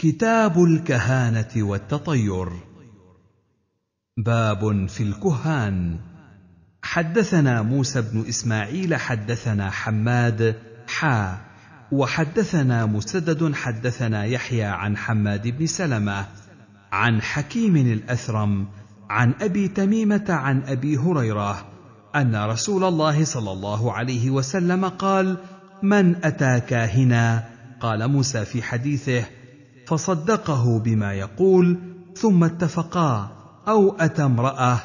كتاب الكهانة والتطير باب في الكهان حدثنا موسى بن إسماعيل حدثنا حماد حا وحدثنا مسدد حدثنا يحيى عن حماد بن سلمة عن حكيم الأثرم عن أبي تميمة عن أبي هريرة أن رسول الله صلى الله عليه وسلم قال من أتى كاهنا قال موسى في حديثه فصدقه بما يقول ثم اتفقا او اتى امراه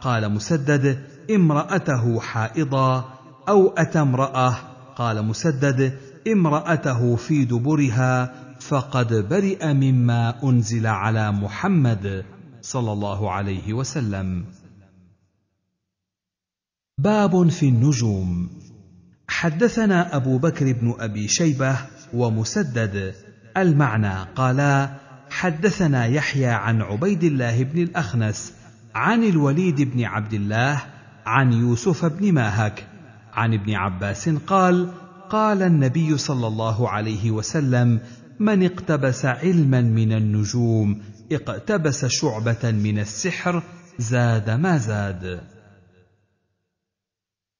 قال مسدد امراته حائضا او اتى امراه قال مسدد امراته في دبرها فقد برئ مما انزل على محمد صلى الله عليه وسلم باب في النجوم حدثنا ابو بكر بن ابي شيبه ومسدد المعنى قالا حدثنا يحيى عن عبيد الله بن الاخنس عن الوليد بن عبد الله عن يوسف بن ماهك عن ابن عباس قال قال النبي صلى الله عليه وسلم من اقتبس علما من النجوم اقتبس شعبه من السحر زاد ما زاد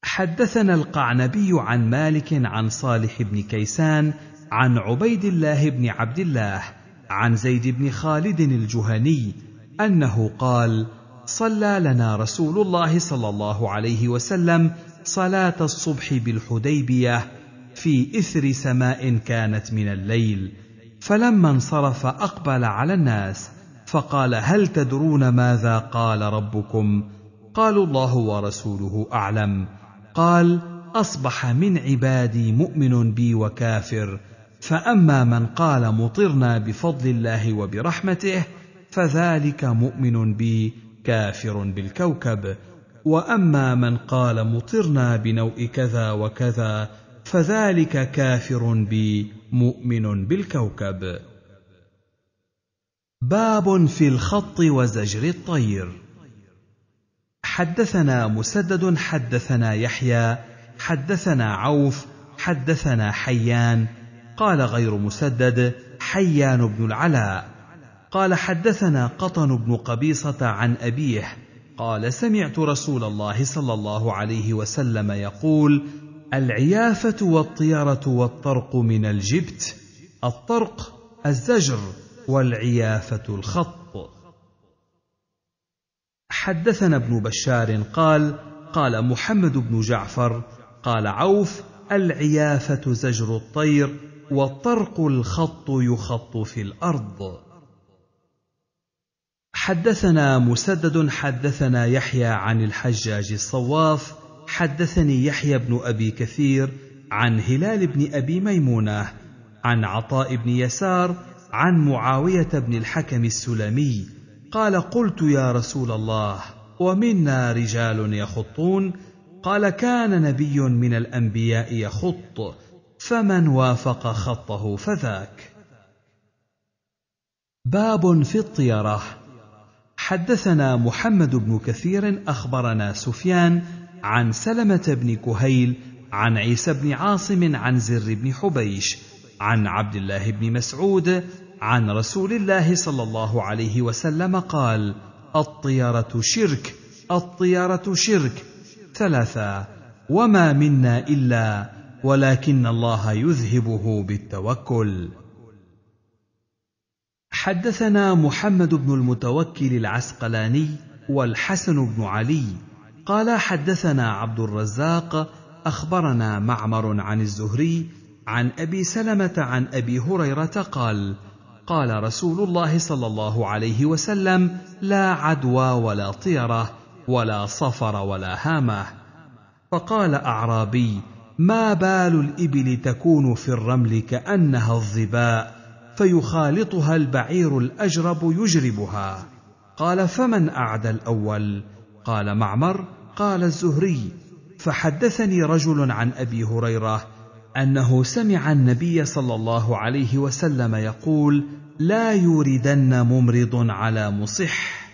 حدثنا القعنبي عن مالك عن صالح بن كيسان عن عبيد الله بن عبد الله عن زيد بن خالد الجهني انه قال صلى لنا رسول الله صلى الله عليه وسلم صلاه الصبح بالحديبيه في اثر سماء كانت من الليل فلما انصرف اقبل على الناس فقال هل تدرون ماذا قال ربكم قالوا الله ورسوله اعلم قال اصبح من عبادي مؤمن بي وكافر فاما من قال مطرنا بفضل الله وبرحمته فذلك مؤمن بي كافر بالكوكب واما من قال مطرنا بنوء كذا وكذا فذلك كافر بي مؤمن بالكوكب باب في الخط وزجر الطير حدثنا مسدد حدثنا يحيى حدثنا عوف حدثنا حيان قال غير مسدد حيان بن العلاء قال حدثنا قطن بن قبيصه عن ابيه قال سمعت رسول الله صلى الله عليه وسلم يقول العيافه والطيره والطرق من الجبت الطرق الزجر والعيافه الخط حدثنا ابن بشار قال قال محمد بن جعفر قال عوف العيافه زجر الطير والطرق الخط يخط في الارض حدثنا مسدد حدثنا يحيى عن الحجاج الصواف حدثني يحيى بن ابي كثير عن هلال بن ابي ميمونه عن عطاء بن يسار عن معاويه بن الحكم السلمي قال قلت يا رسول الله ومنا رجال يخطون قال كان نبي من الانبياء يخط فمن وافق خطه فذاك باب في الطيره حدثنا محمد بن كثير اخبرنا سفيان عن سلمه بن كهيل عن عيسى بن عاصم عن زر بن حبيش عن عبد الله بن مسعود عن رسول الله صلى الله عليه وسلم قال الطيره شرك الطيره شرك ثلاثه وما منا الا ولكن الله يذهبه بالتوكل حدثنا محمد بن المتوكل العسقلاني والحسن بن علي قال حدثنا عبد الرزاق اخبرنا معمر عن الزهري عن ابي سلمه عن ابي هريره قال قال رسول الله صلى الله عليه وسلم لا عدوى ولا طيره ولا صفر ولا هامه فقال اعرابي ما بال الإبل تكون في الرمل كأنها الظباء فيخالطها البعير الأجرب يجربها قال فمن أعدى الأول قال معمر قال الزهري فحدثني رجل عن أبي هريرة أنه سمع النبي صلى الله عليه وسلم يقول لا يوردن ممرض على مصح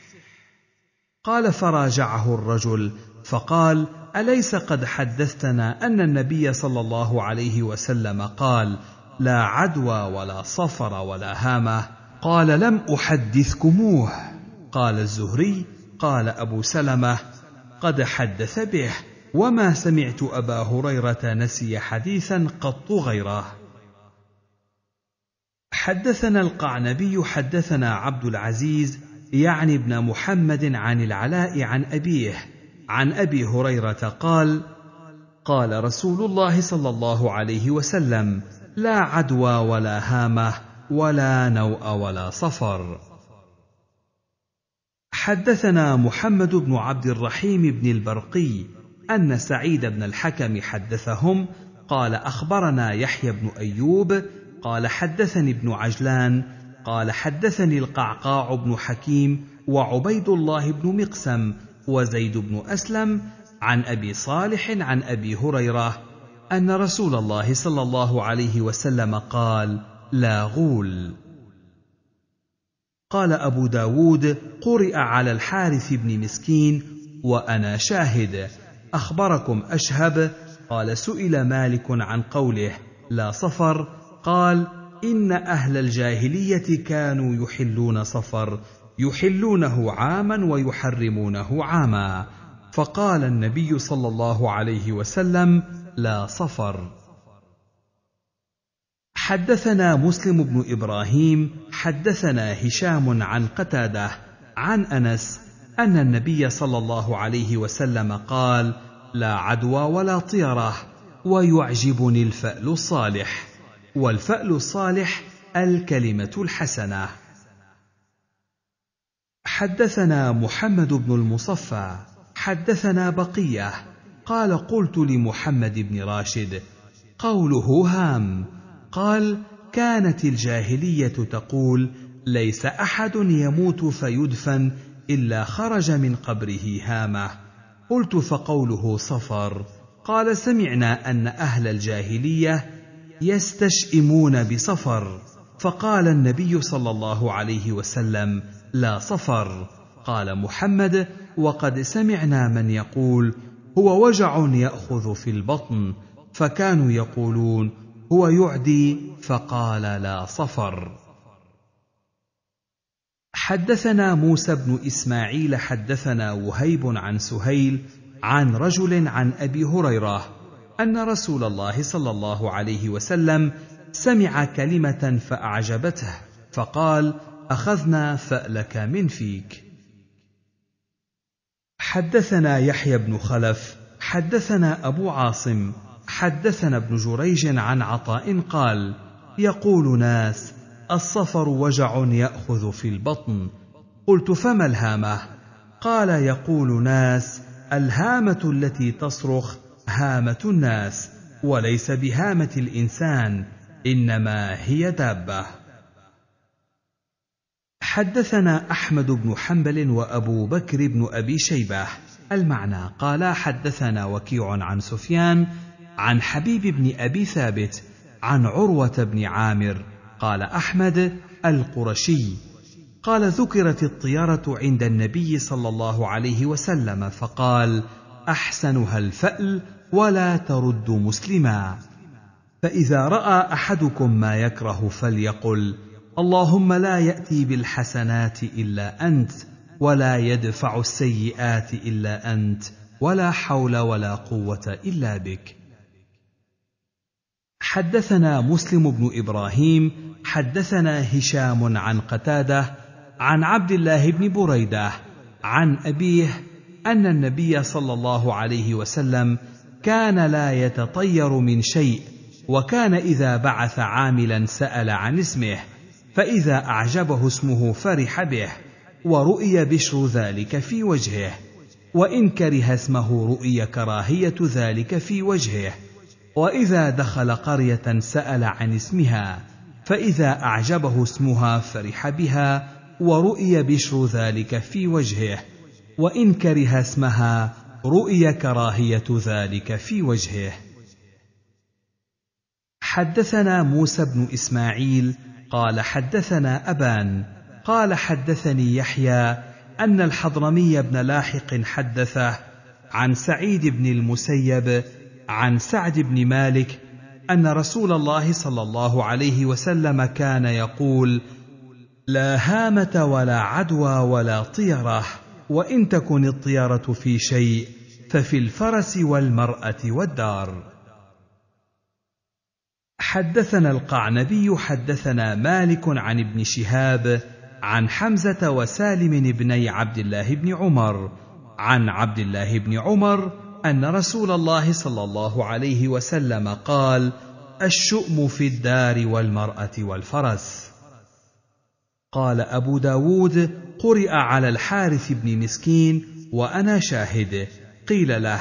قال فراجعه الرجل فقال اليس قد حدثتنا ان النبي صلى الله عليه وسلم قال لا عدوى ولا صفر ولا هامه قال لم احدثكموه قال الزهري قال ابو سلمه قد حدث به وما سمعت ابا هريره نسي حديثا قط غيره حدثنا القعنبي حدثنا عبد العزيز يعني ابن محمد عن العلاء عن ابيه عن ابي هريره قال قال رسول الله صلى الله عليه وسلم لا عدوى ولا هامه ولا نوء ولا صفر حدثنا محمد بن عبد الرحيم بن البرقي ان سعيد بن الحكم حدثهم قال اخبرنا يحيى بن ايوب قال حدثني ابن عجلان قال حدثني القعقاع بن حكيم وعبيد الله بن مقسم وزيد بن اسلم عن ابي صالح عن ابي هريره ان رسول الله صلى الله عليه وسلم قال لا غول قال ابو داود قرئ على الحارث بن مسكين وانا شاهد اخبركم اشهب قال سئل مالك عن قوله لا صفر قال ان اهل الجاهليه كانوا يحلون صفر يحلونه عاما ويحرمونه عاما فقال النبي صلى الله عليه وسلم لا صفر حدثنا مسلم بن ابراهيم حدثنا هشام عن قتاده عن انس ان النبي صلى الله عليه وسلم قال لا عدوى ولا طيره ويعجبني الفال الصالح والفال الصالح الكلمه الحسنه حدثنا محمد بن المصفى حدثنا بقيه قال قلت لمحمد بن راشد قوله هام قال كانت الجاهليه تقول ليس احد يموت فيدفن الا خرج من قبره هامه قلت فقوله صفر قال سمعنا ان اهل الجاهليه يستشئمون بصفر فقال النبي صلى الله عليه وسلم لا صفر قال محمد وقد سمعنا من يقول هو وجع ياخذ في البطن فكانوا يقولون هو يعدي فقال لا صفر حدثنا موسى بن اسماعيل حدثنا وهيب عن سهيل عن رجل عن ابي هريره ان رسول الله صلى الله عليه وسلم سمع كلمه فاعجبته فقال اخذنا فالك من فيك حدثنا يحيى بن خلف حدثنا ابو عاصم حدثنا ابن جريج عن عطاء قال يقول ناس الصفر وجع ياخذ في البطن قلت فما الهامه قال يقول ناس الهامه التي تصرخ هامه الناس وليس بهامه الانسان إنما هي دابة. حدثنا أحمد بن حنبل وأبو بكر بن أبي شيبة المعنى قال حدثنا وكيع عن سفيان عن حبيب بن أبي ثابت عن عروة بن عامر قال أحمد القرشي قال ذكرت الطيارة عند النبي صلى الله عليه وسلم فقال أحسنها الفأل ولا ترد مسلما فاذا راى احدكم ما يكره فليقل اللهم لا ياتي بالحسنات الا انت ولا يدفع السيئات الا انت ولا حول ولا قوه الا بك حدثنا مسلم بن ابراهيم حدثنا هشام عن قتاده عن عبد الله بن بريده عن ابيه ان النبي صلى الله عليه وسلم كان لا يتطير من شيء وكان إذا بعث عاملا سأل عن اسمه فإذا أعجبه اسمه فرح به ورؤي بشر ذلك في وجهه وإن كره اسمه رؤي كراهية ذلك في وجهه وإذا دخل قرية سأل عن اسمها فإذا أعجبه اسمها فرح بها ورؤي بشر ذلك في وجهه وإن كره اسمها رؤي كراهية ذلك في وجهه حدثنا موسى بن اسماعيل قال حدثنا ابان قال حدثني يحيى ان الحضرمي بن لاحق حدثه عن سعيد بن المسيب عن سعد بن مالك ان رسول الله صلى الله عليه وسلم كان يقول لا هامه ولا عدوى ولا طيره وان تكن الطيره في شيء ففي الفرس والمراه والدار حدثنا القعنبي حدثنا مالك عن ابن شهاب عن حمزه وسالم بني عبد الله بن عمر عن عبد الله بن عمر ان رسول الله صلى الله عليه وسلم قال الشؤم في الدار والمراه والفرس قال ابو داود قرئ على الحارث بن مسكين وانا شاهد قيل له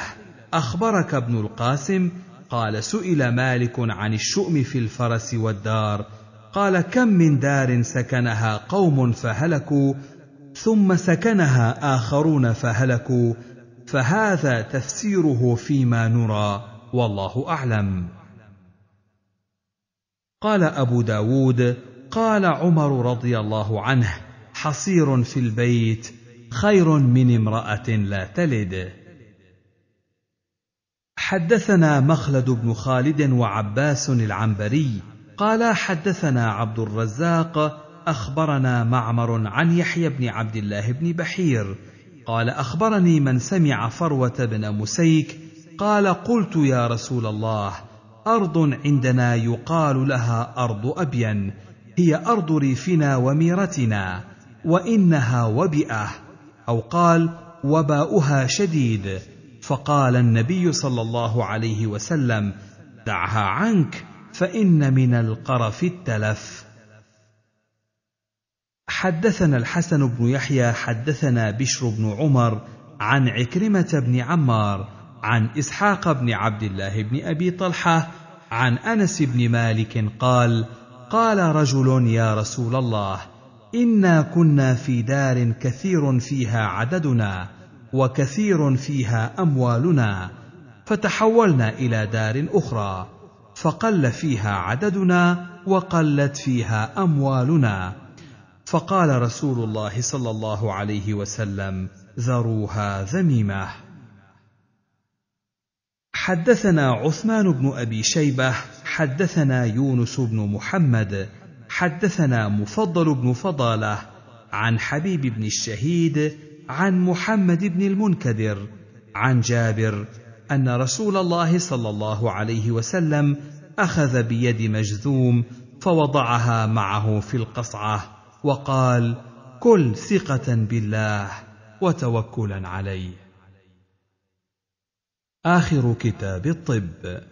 اخبرك ابن القاسم قال سئل مالك عن الشؤم في الفرس والدار قال كم من دار سكنها قوم فهلكوا ثم سكنها اخرون فهلكوا فهذا تفسيره فيما نرى والله اعلم قال ابو داود قال عمر رضي الله عنه حصير في البيت خير من امراه لا تلد حدثنا مخلد بن خالد وعباس العنبري قال حدثنا عبد الرزاق اخبرنا معمر عن يحيى بن عبد الله بن بحير قال اخبرني من سمع فروه بن مسيك قال قلت يا رسول الله ارض عندنا يقال لها ارض ابين هي ارض ريفنا وميرتنا وانها وبئه او قال وباؤها شديد فقال النبي صلى الله عليه وسلم دعها عنك فان من القرف التلف حدثنا الحسن بن يحيى حدثنا بشر بن عمر عن عكرمه بن عمار عن اسحاق بن عبد الله بن ابي طلحه عن انس بن مالك قال قال رجل يا رسول الله انا كنا في دار كثير فيها عددنا وكثير فيها اموالنا فتحولنا الى دار اخرى فقل فيها عددنا وقلت فيها اموالنا فقال رسول الله صلى الله عليه وسلم ذروها ذميمه حدثنا عثمان بن ابي شيبه حدثنا يونس بن محمد حدثنا مفضل بن فضاله عن حبيب بن الشهيد عن محمد بن المنكدر عن جابر ان رسول الله صلى الله عليه وسلم اخذ بيد مجذوم فوضعها معه في القصعه وقال كل ثقه بالله وتوكلا عليه اخر كتاب الطب